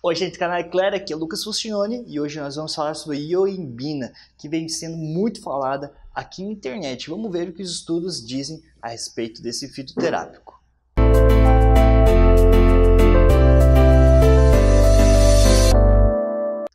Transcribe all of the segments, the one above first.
Oi, gente, canal é Clara, aqui é Lucas Fustione e hoje nós vamos falar sobre Yoimbina, que vem sendo muito falada aqui na internet. Vamos ver o que os estudos dizem a respeito desse fitoterápico.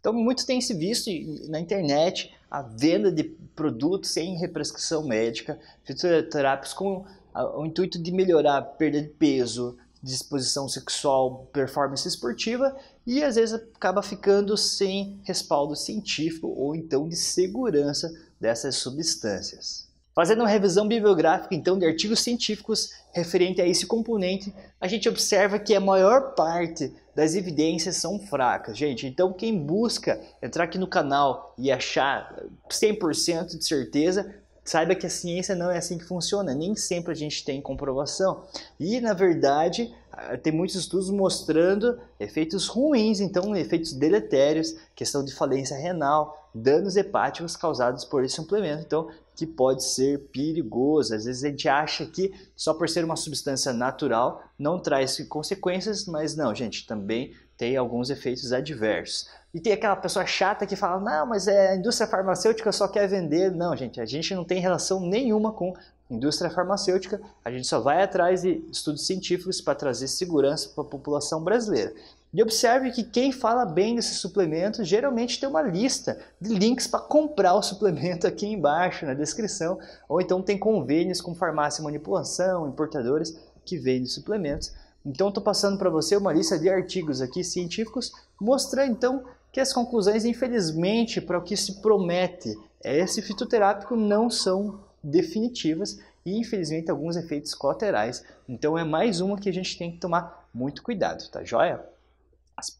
Então, muito tem se visto na internet a venda de produtos sem represcrição médica, fitoterápicos com o intuito de melhorar a perda de peso, disposição sexual, performance esportiva e às vezes acaba ficando sem respaldo científico ou então de segurança dessas substâncias. Fazendo uma revisão bibliográfica então de artigos científicos referente a esse componente, a gente observa que a maior parte das evidências são fracas, gente. Então quem busca entrar aqui no canal e achar 100% de certeza saiba que a ciência não é assim que funciona, nem sempre a gente tem comprovação. E, na verdade, tem muitos estudos mostrando efeitos ruins, então efeitos deletérios, questão de falência renal, danos hepáticos causados por esse suplemento, então que pode ser perigoso. Às vezes a gente acha que só por ser uma substância natural não traz consequências, mas não, gente, também tem alguns efeitos adversos. E tem aquela pessoa chata que fala: não, mas é, a indústria farmacêutica só quer vender. Não, gente, a gente não tem relação nenhuma com indústria farmacêutica, a gente só vai atrás de estudos científicos para trazer segurança para a população brasileira. E observe que quem fala bem desse suplemento geralmente tem uma lista de links para comprar o suplemento aqui embaixo na descrição, ou então tem convênios com farmácia manipulação, importadores que vem de suplementos. Então, estou passando para você uma lista de artigos aqui científicos, mostrando então que as conclusões, infelizmente, para o que se promete é esse fitoterápico não são definitivas e, infelizmente, alguns efeitos colaterais. Então, é mais uma que a gente tem que tomar muito cuidado, tá joia?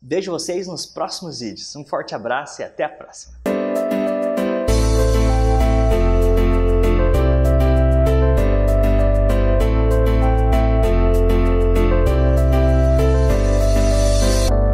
Vejo vocês nos próximos vídeos. Um forte abraço e até a próxima!